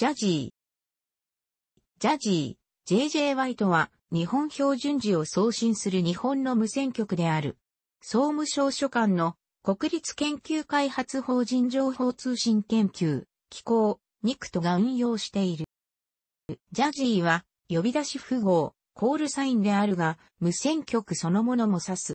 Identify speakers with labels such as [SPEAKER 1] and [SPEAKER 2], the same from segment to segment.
[SPEAKER 1] ジャジー。ジャジー、JJY とは、日本標準時を送信する日本の無線局である。総務省所管の国立研究開発法人情報通信研究、機構、ニクトが運用している。ジャジーは、呼び出し符号、コールサインであるが、無線局そのものも指す。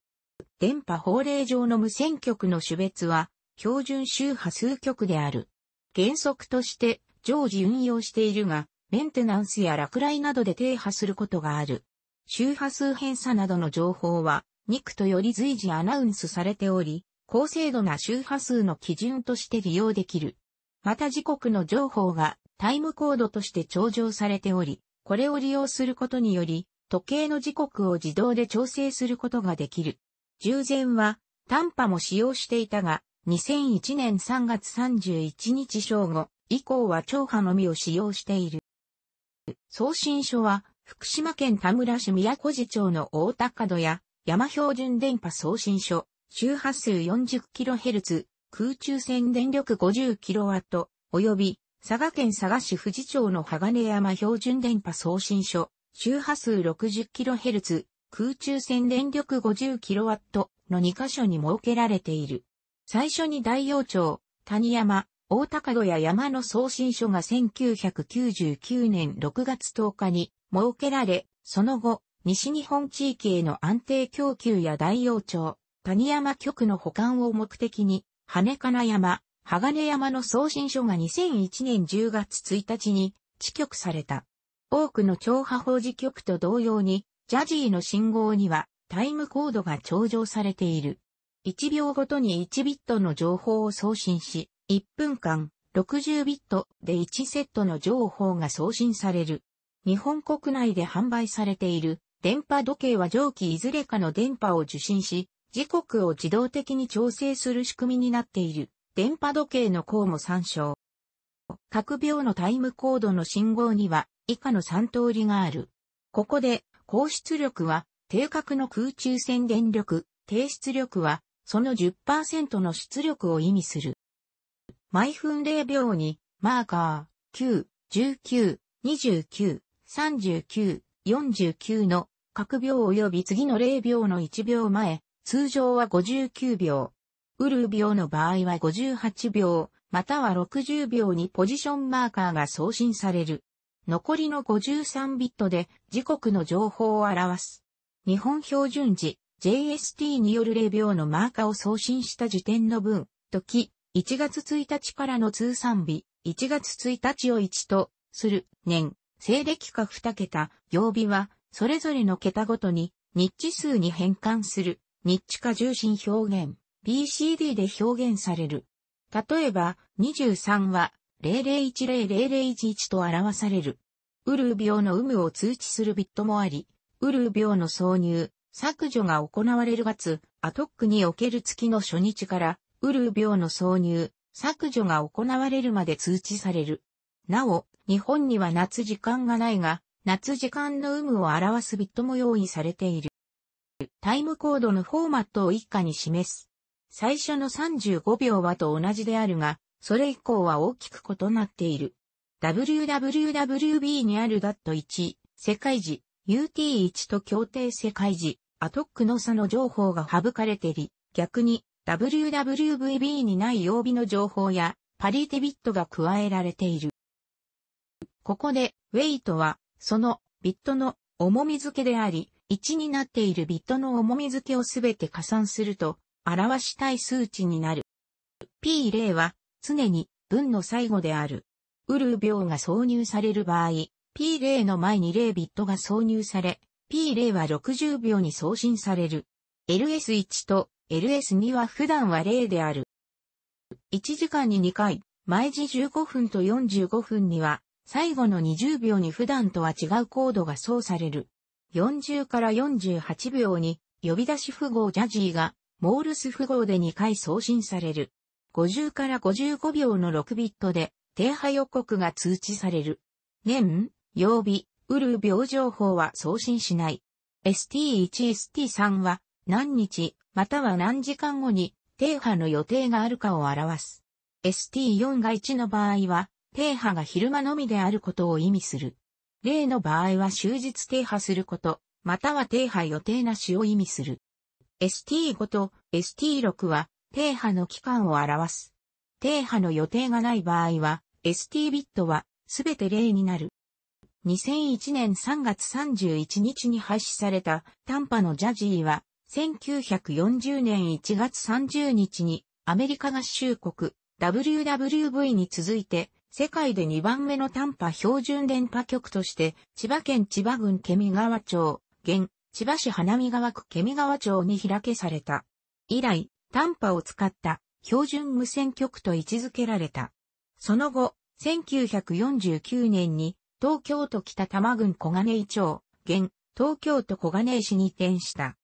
[SPEAKER 1] 電波法令上の無線局の種別は、標準周波数局である。原則として、常時運用しているが、メンテナンスや落雷などで停波することがある。周波数偏差などの情報は、ニクトより随時アナウンスされており、高精度な周波数の基準として利用できる。また時刻の情報がタイムコードとして頂上されており、これを利用することにより、時計の時刻を自動で調整することができる。従前は、短波も使用していたが、2001年3月31日正午、以降は長波のみを使用している。送信所は、福島県田村市宮古寺町の大高戸や、山標準電波送信所、周波数 40kHz、空中線電力 50kW、及び、佐賀県佐賀市富士町の鋼山標準電波送信所、周波数 60kHz、空中線電力 50kW の2箇所に設けられている。最初に大陽町、谷山、大高戸や山の送信所が1999年6月10日に設けられ、その後、西日本地域への安定供給や大洋町、谷山局の保管を目的に、羽金山、鋼山の送信所が2001年10月1日に地局された。多くの超波法事局と同様に、ジャジーの信号にはタイムコードが頂上されている。1秒ごとに1ビットの情報を送信し、1分間、60ビットで1セットの情報が送信される。日本国内で販売されている電波時計は上記いずれかの電波を受信し、時刻を自動的に調整する仕組みになっている電波時計の項も参照。各秒のタイムコードの信号には以下の3通りがある。ここで、高出力は定格の空中線電力、低出力はその10%の出力を意味する。毎分0秒に、マーカー、9、19、29、39、49の各秒及び次の0秒の1秒前、通常は59秒。ウルー秒の場合は58秒、または60秒にポジションマーカーが送信される。残りの53ビットで時刻の情報を表す。日本標準時 JST による0秒のマーカーを送信した時点の分、時、1月1日からの通算日、1月1日を1とする年、西暦か2桁、曜日は、それぞれの桁ごとに、日地数に変換する、日地化重心表現、BCD で表現される。例えば、23は、00100011と表される。ウルー病の有無を通知するビットもあり、ウルー病の挿入、削除が行われる月、アトックにおける月の初日からウルー病の挿入、削除が行われるまで通知される。なお、日本には夏時間がないが、夏時間の有無を表すビットも用意されている。タイムコードのフォーマットを以下に示す。最初の35秒はと同じであるが、それ以降は大きく異なっている。wwwb にあるダット1世界時、UT1 と協定世界時、アトックの差の情報が省かれてり、逆に WWVB にない曜日の情報やパリテビットが加えられている。ここで、ウェイトは、そのビットの重み付けであり、1になっているビットの重み付けをすべて加算すると、表したい数値になる。P0 は、常に文の最後である。ウルー秒が挿入される場合、P0 の前に0ビットが挿入され、P0 は60秒に送信される。LS1 と LS2 は普段は0である。1時間に2回、毎時15分と45分には、最後の20秒に普段とは違うコードが操される。40から48秒に、呼び出し符号ジャジーが、モールス符号で2回送信される。50から55秒の6ビットで、停波予告が通知される。年、曜日、ウルー秒情報は送信しない。ST1ST3 は何日、または何時間後に、停波の予定があるかを表す。ST4 が1の場合は、停波が昼間のみであることを意味する。例の場合は終日停波すること、または停波予定なしを意味する。ST5 と ST6 は、停波の期間を表す。停波の予定がない場合は、ST ビットは、すべて例になる。2001年3月31日に廃止された、短波のジャジーは、1940年1月30日にアメリカ合衆国 WWV に続いて世界で2番目の短波標準電波局として千葉県千葉郡ケミ川町、現千葉市花見川区ケミ川町に開けされた。以来、短波を使った標準無線局と位置づけられた。その後、1949年に東京都北多摩郡小金井町、現東京都小金井市に移転した。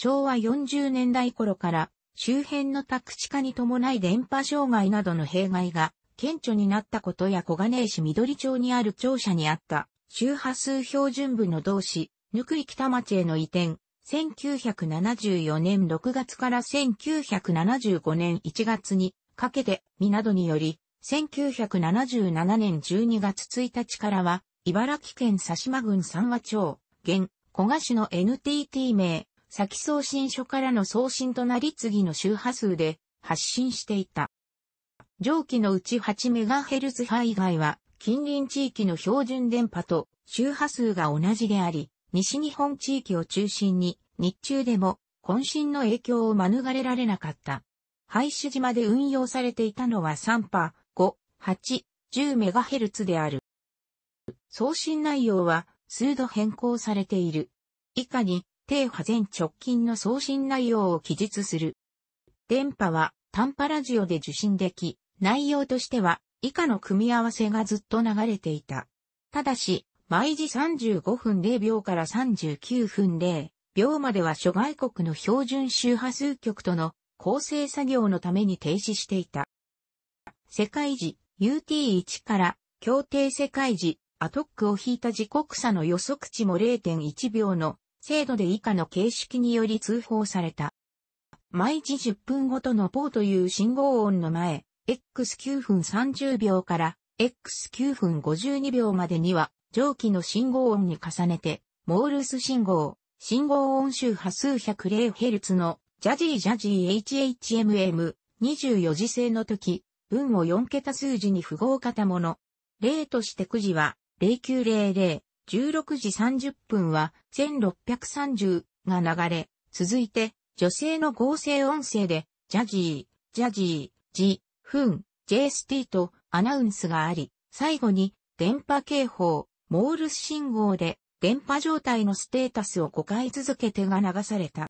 [SPEAKER 1] 昭和40年代頃から周辺の宅地化に伴い電波障害などの弊害が顕著になったことや小金井市緑町にある庁舎にあった周波数標準部の同市、ぬくい北町への移転、1974年6月から1975年1月にかけて、港により、1977年12月1日からは、茨城県佐島郡三和町、現、小賀市の NTT 名、先送信書からの送信となり次の周波数で発信していた。上記のうち 8MHz 波以外は近隣地域の標準電波と周波数が同じであり、西日本地域を中心に日中でも渾身の影響を免れられなかった。廃止島で運用されていたのは3波、5、8、10MHz である。送信内容は数度変更されている。以下に低波前直近の送信内容を記述する。電波は短波ラジオで受信でき、内容としては以下の組み合わせがずっと流れていた。ただし、毎時35分0秒から39分0秒までは諸外国の標準周波数局との構成作業のために停止していた。世界時 UT1 から協定世界時アトックを引いた時刻差の予測値も0.1秒の制度で以下の形式により通報された。毎時10分ごとのポーという信号音の前、X9 分30秒から X9 分52秒までには、上記の信号音に重ねて、モールス信号、信号音周波数 100Hz のジャジージャジー HHMM24 時制の時、文を4桁数字に符号型もの。例としてくじは、0900、16時30分は1630が流れ、続いて女性の合成音声で、ジャジー、ジャジー、ジ、フン、JST とアナウンスがあり、最後に電波警報、モールス信号で電波状態のステータスを5回続けてが流された。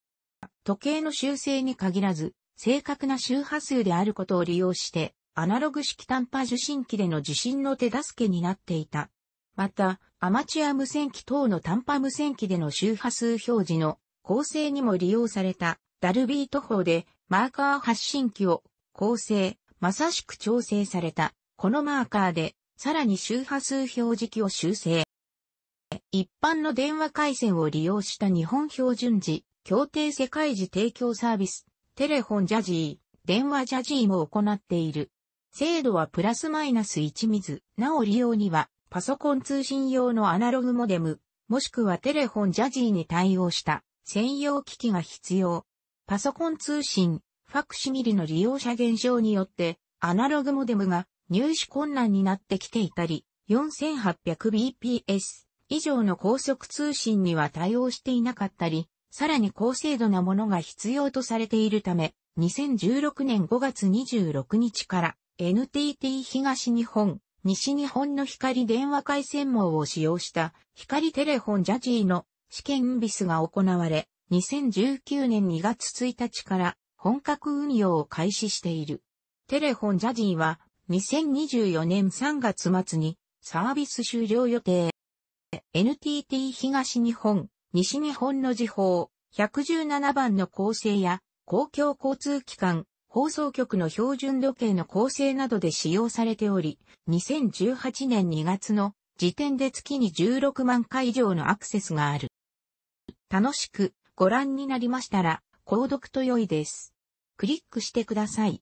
[SPEAKER 1] 時計の修正に限らず、正確な周波数であることを利用して、アナログ式短波受信機での受信の手助けになっていた。また、アマチュア無線機等の短波無線機での周波数表示の構成にも利用されたダルビート法でマーカー発信機を構成、まさしく調整されたこのマーカーでさらに周波数表示器を修正。一般の電話回線を利用した日本標準時、協定世界時提供サービス、テレフォンジャジー、電話ジャジーも行っている。精度はプラスマイナス1ミズ、なお利用にはパソコン通信用のアナログモデム、もしくはテレフォンジャジーに対応した専用機器が必要。パソコン通信、ファクシミリの利用者減少によって、アナログモデムが入手困難になってきていたり、4800bps 以上の高速通信には対応していなかったり、さらに高精度なものが必要とされているため、2016年5月26日から NTT 東日本西日本の光電話回線網を使用した光テレフォンジャジーの試験ビスが行われ、2019年2月1日から本格運用を開始している。テレフォンジャジーは2024年3月末にサービス終了予定。NTT 東日本、西日本の時報、117番の構成や公共交通機関、放送局の標準時計の構成などで使用されており、2018年2月の時点で月に16万回以上のアクセスがある。楽しくご覧になりましたら、購読と良いです。クリックしてください。